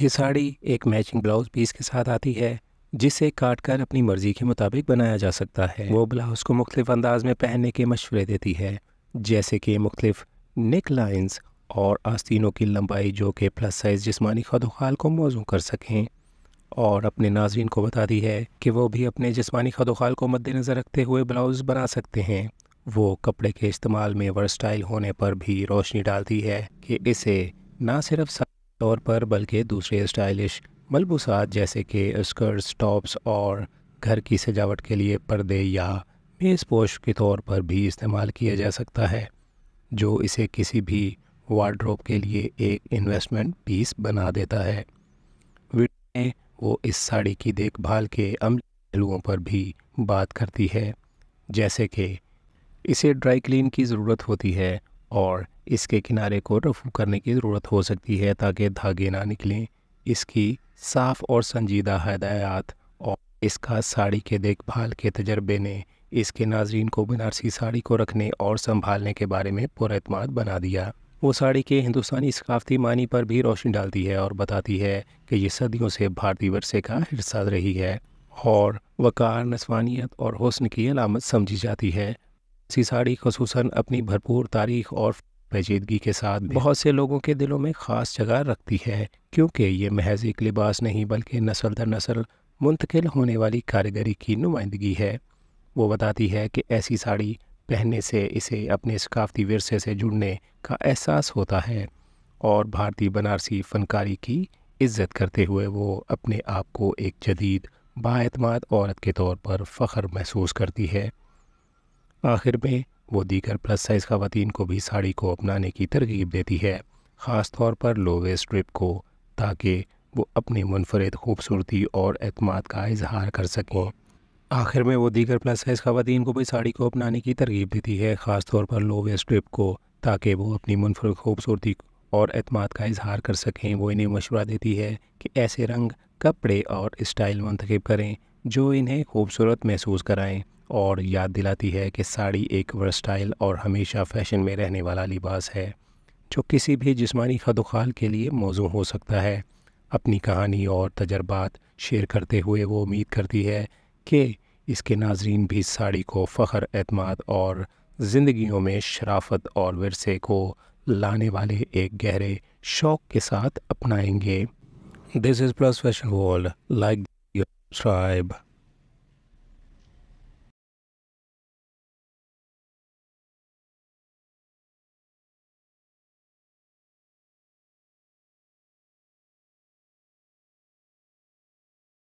ये साड़ी एक matching blouse piece के साथ आती है जिसे काट कर अपनी मर्जी के मुताबिक बनाया जा सकता है वो ब्लाउज को मुख्तफ अंदाज में पहनने के मशवरे देती है जैसे कि मुख्तफ नेक लाइन्स और आस्तीनों की लंबाई जो कि प्लस साइज़ जिसमानी खदोखाल को मौजू कर सकें और अपने नाजरन को बताती है कि वो भी अपने जिसमानी खदोखाल को मद्देनज़र रखते हुए ब्लाउज़ बना सकते हैं वो कपड़े के इस्तेमाल में वर्स्टाइल होने पर भी रोशनी डालती है कि इसे ना सिर्फ तौर पर बल्कि दूसरे स्टाइलिश मलबूसात जैसे कि स्कर्ट्स टॉप्स और घर की सजावट के लिए पर्दे या मेज़पोश के तौर पर भी इस्तेमाल किया जा सकता है जो इसे किसी भी वार्ड्रोब के लिए एक इन्वेस्टमेंट पीस बना देता है वो इस साड़ी की देखभाल के अमल पहलुओं पर भी बात करती है जैसे कि इसे ड्राई क्लीन की ज़रूरत होती है और इसके किनारे को रफू करने की ज़रूरत हो सकती है ताकि धागे ना निकलें इसकी साफ़ और संजीदा हदायात और इसका साड़ी के देखभाल के तजर्बे ने इसके नाजरन को बनारसी साड़ी को रखने और संभालने के बारे में पुरमाद बना दिया वो साड़ी के हिंदुस्तानी सकाफती मानी पर भी रोशनी डालती है और बताती है कि ये सदियों से भारतीय वर्षे का हिस्सा रही है और वकार नस्वानियत और हसन की अलामत समझी जाती है सी साड़ी खसूस अपनी भरपूर तारीख और पेचीदगी के साथ बहुत से लोगों के दिलों में ख़ास जगह रखती है क्योंकि ये महज एक लिबास नहीं बल्कि नसल दर नसल मुंतकिल होने वाली कारीगरी की नुमाइंदगी है वो बताती है कि ऐसी साड़ी पहनने से इसे अपने सकाफती वरसे से जुड़ने का एहसास होता है और भारतीय बनारसी फनकारी की इज्जत करते हुए वो अपने आप को एक जदीद बातमाद औरत के तौर पर फ़ख्र महसूस करती है आखिर में वो दीगर प्लस साइज़ खातन को भी साड़ी को अपनाने की तरगीब देती है ख़ास तौर पर लोवेस्ट स्ट्रिप को ताकि वो अपनी मुनफरद खूबसूरती और अतमाद का इजहार कर सकें आखिर में वो दीगर प्लस साइज़ खातन को भी साड़ी को अपनाने की तरगीब देती है ख़ास तौर पर लोवेस्ट स्ट्रिप को ताकि वो अपनी मुनफरद खूबसूरती और अतमाद का इजहार कर सकें वो इन्हें मशवरा देती है कि ऐसे रंग कपड़े और इस्टाइल मंतखब करें जो इन्हें खूबसूरत महसूस कराएँ और याद दिलाती है कि साड़ी एक वर्सटाइल और हमेशा फैशन में रहने वाला लिबास है जो किसी भी जिस्मानी खदोखाल के लिए मौजू हो सकता है अपनी कहानी और तजर्बात शेयर करते हुए वो उम्मीद करती है कि इसके नाजरीन भी साड़ी को फ़खर अतमाद और ज़िंदगियों में शराफत और वरसे को लाने वाले एक गहरे शौक के साथ अपनाएंगे this is plus fashion world like tribe